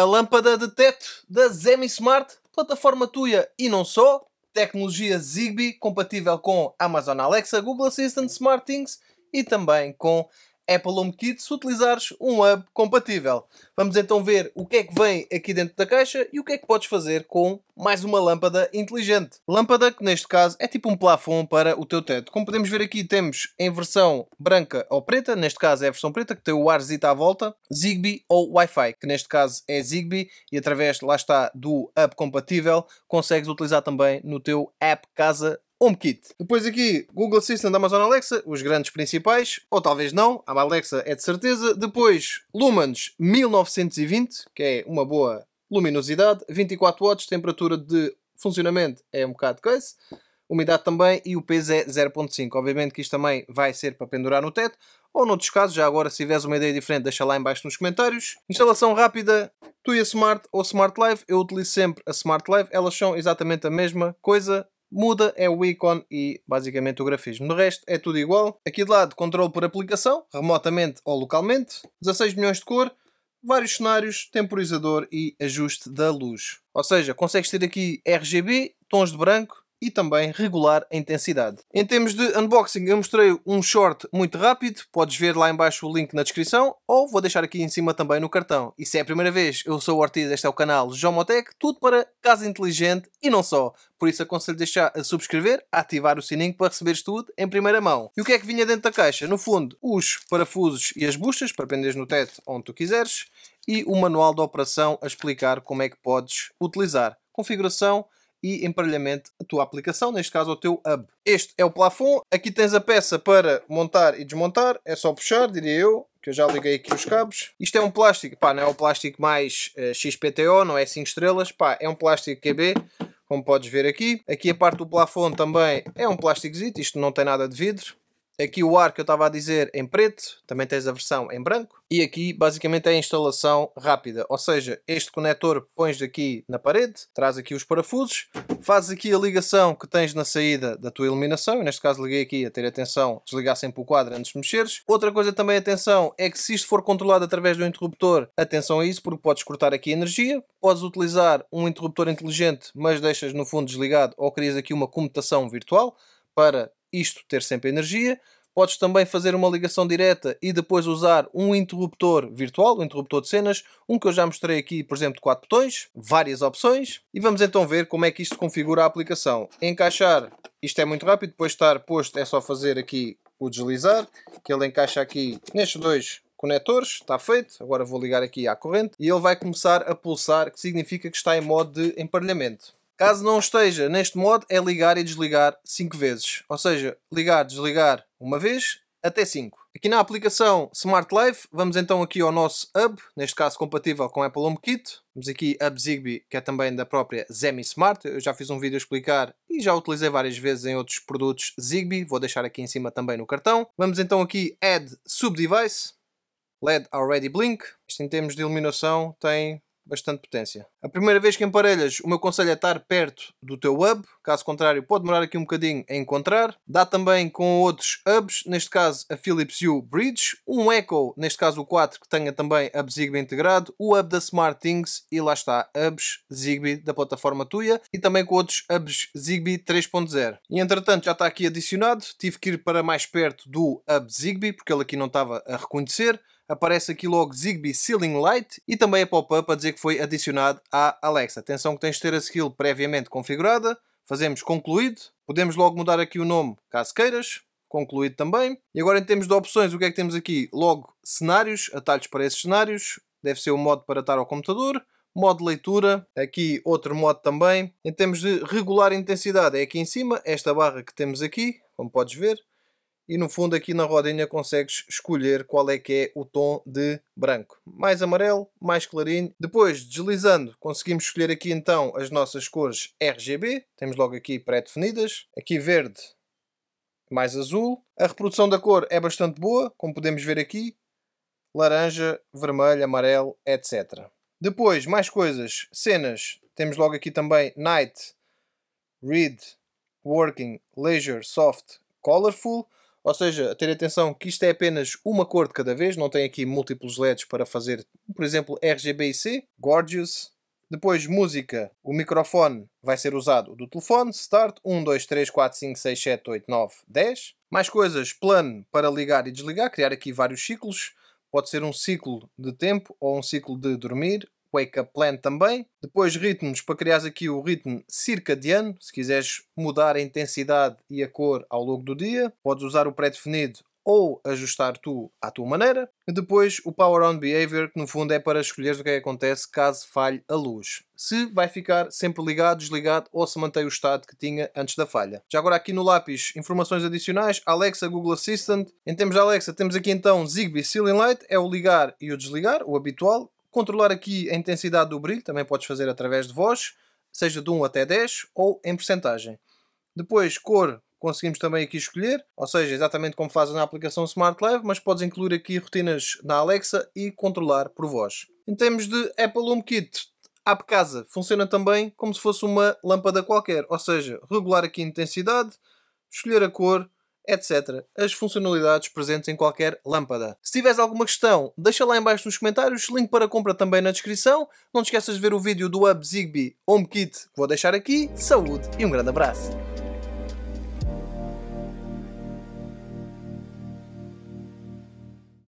a lâmpada de teto da Zemi Smart, plataforma tuya e não só, tecnologia Zigbee compatível com Amazon Alexa, Google Assistant, SmartThings e também com é Apple HomeKit se utilizares um hub compatível. Vamos então ver o que é que vem aqui dentro da caixa e o que é que podes fazer com mais uma lâmpada inteligente. Lâmpada que neste caso é tipo um plafond para o teu teto. Como podemos ver aqui temos em versão branca ou preta, neste caso é a versão preta que tem o arzita à volta, Zigbee ou Wi-Fi, que neste caso é Zigbee e através, lá está, do hub compatível consegues utilizar também no teu app casa HomeKit. Depois aqui, Google Assistant, Amazon Alexa, os grandes principais, ou talvez não, a Alexa é de certeza. Depois, Lumens 1920, que é uma boa luminosidade, 24 watts, temperatura de funcionamento é um bocado coisa. Umidade também e o peso é 0.5. Obviamente que isto também vai ser para pendurar no teto, ou noutros casos, já agora se tiveres uma ideia diferente, deixa lá em baixo nos comentários. Instalação rápida, tu e Smart ou Smart Live, eu utilizo sempre a Smart Live, elas são exatamente a mesma coisa, Muda é o ícone e basicamente o grafismo. No resto é tudo igual. Aqui de lado, controle por aplicação, remotamente ou localmente. 16 milhões de cor, vários cenários, temporizador e ajuste da luz. Ou seja, consegues ter aqui RGB, tons de branco, e também regular a intensidade. Em termos de unboxing, eu mostrei um short muito rápido, podes ver lá embaixo o link na descrição ou vou deixar aqui em cima também no cartão. E se é a primeira vez, eu sou o Ortiz, este é o canal Jomotec, tudo para casa inteligente e não só. Por isso aconselho deixar a subscrever, a ativar o sininho para receberes tudo em primeira mão. E o que é que vinha dentro da caixa? No fundo, os parafusos e as buchas para penderes no teto onde tu quiseres e o manual de operação a explicar como é que podes utilizar. Configuração, e emparelhamento a tua aplicação, neste caso o teu hub. Este é o plafond, aqui tens a peça para montar e desmontar, é só puxar, diria eu, que eu já liguei aqui os cabos. Isto é um plástico, pá, não é o plástico mais uh, eh, XPTO, não é 5 estrelas, pá, é um plástico QB, como podes ver aqui. Aqui a parte do plafond também é um plástico isto não tem nada de vidro. Aqui o ar que eu estava a dizer em preto, também tens a versão em branco. E aqui basicamente é a instalação rápida, ou seja, este conector pões aqui na parede, traz aqui os parafusos, fazes aqui a ligação que tens na saída da tua iluminação, eu neste caso liguei aqui a ter atenção, desligar sempre o quadro antes de mexeres. Outra coisa também atenção é que se isto for controlado através do interruptor, atenção a isso porque podes cortar aqui a energia, podes utilizar um interruptor inteligente mas deixas no fundo desligado ou crias aqui uma comutação virtual para isto ter sempre energia. Podes também fazer uma ligação direta e depois usar um interruptor virtual, um interruptor de cenas, um que eu já mostrei aqui, por exemplo, de 4 botões, várias opções. E vamos então ver como é que isto configura a aplicação. Encaixar, isto é muito rápido, depois de estar posto é só fazer aqui o deslizar, que ele encaixa aqui nestes dois conectores, está feito. Agora vou ligar aqui à corrente e ele vai começar a pulsar, que significa que está em modo de emparelhamento. Caso não esteja neste modo, é ligar e desligar 5 vezes. Ou seja, ligar, desligar uma vez até 5. Aqui na aplicação Smart Life, vamos então aqui ao nosso hub, neste caso compatível com Apple HomeKit. Temos aqui Hub Zigbee, que é também da própria Zemi Smart. Eu já fiz um vídeo a explicar e já utilizei várias vezes em outros produtos Zigbee. Vou deixar aqui em cima também no cartão. Vamos então aqui Add Subdevice. LED Already Blink. Isto em termos de iluminação tem bastante potência. A primeira vez que emparelhas, o meu conselho é estar perto do teu hub, caso contrário pode demorar aqui um bocadinho a encontrar. Dá também com outros hubs, neste caso a Philips Hue Bridge, um Echo, neste caso o 4, que tenha também hub Zigbee integrado, o hub da Smart Things e lá está, hubs Zigbee da plataforma tua e também com outros hubs Zigbee 3.0. E entretanto já está aqui adicionado, tive que ir para mais perto do hub Zigbee porque ele aqui não estava a reconhecer aparece aqui logo Zigbee Ceiling Light e também a pop-up a dizer que foi adicionado à Alexa. Atenção que tens de ter a skill previamente configurada. Fazemos concluído. Podemos logo mudar aqui o nome, caso queiras. Concluído também. E agora em termos de opções, o que é que temos aqui? Logo, cenários, atalhos para esses cenários. Deve ser o modo para estar ao computador modo de leitura, aqui outro modo também. Em termos de regular intensidade, é aqui em cima, esta barra que temos aqui, como podes ver e no fundo aqui na rodinha consegues escolher qual é que é o tom de branco. Mais amarelo, mais clarinho. Depois, deslizando, conseguimos escolher aqui então as nossas cores RGB. Temos logo aqui pré-definidas. Aqui verde, mais azul. A reprodução da cor é bastante boa, como podemos ver aqui. Laranja, vermelho, amarelo, etc. Depois, mais coisas. Cenas. Temos logo aqui também Night, Read, Working, Leisure, Soft, Colorful. Ou seja, ter atenção que isto é apenas uma cor de cada vez, não tem aqui múltiplos LEDs para fazer, por exemplo, RGB-C, e Gorgeous. Depois, música, o microfone vai ser usado do telefone, Start, 1, 2, 3, 4, 5, 6, 7, 8, 9, 10. Mais coisas, plano para ligar e desligar, criar aqui vários ciclos. Pode ser um ciclo de tempo, ou um ciclo de dormir, Wake Up Plan também. Depois ritmos, para criar aqui o ritmo circadiano, se quiseres mudar a intensidade e a cor ao longo do dia, podes usar o pré-definido ou ajustar tu à tua maneira. E depois o Power On Behavior, que no fundo é para escolheres o que, é que acontece caso falhe a luz. Se vai ficar sempre ligado, desligado ou se mantém o estado que tinha antes da falha. Já agora aqui no lápis, informações adicionais, Alexa, Google Assistant. Em termos de Alexa, temos aqui então Zigbee Ceiling Light, é o ligar e o desligar, o habitual, Controlar aqui a intensidade do brilho, também podes fazer através de voz, seja de 1 até 10 ou em percentagem. Depois, cor, conseguimos também aqui escolher, ou seja, exatamente como fazes na aplicação Smart Live, mas podes incluir aqui rotinas na Alexa e controlar por voz. Em termos de Apple HomeKit, App Casa funciona também como se fosse uma lâmpada qualquer, ou seja, regular aqui a intensidade, escolher a cor, etc. As funcionalidades presentes em qualquer lâmpada. Se tiveres alguma questão, deixa lá embaixo nos comentários, link para compra também na descrição. Não te esqueças de ver o vídeo do Hub Zigbee Home Kit que vou deixar aqui. Saúde e um grande abraço!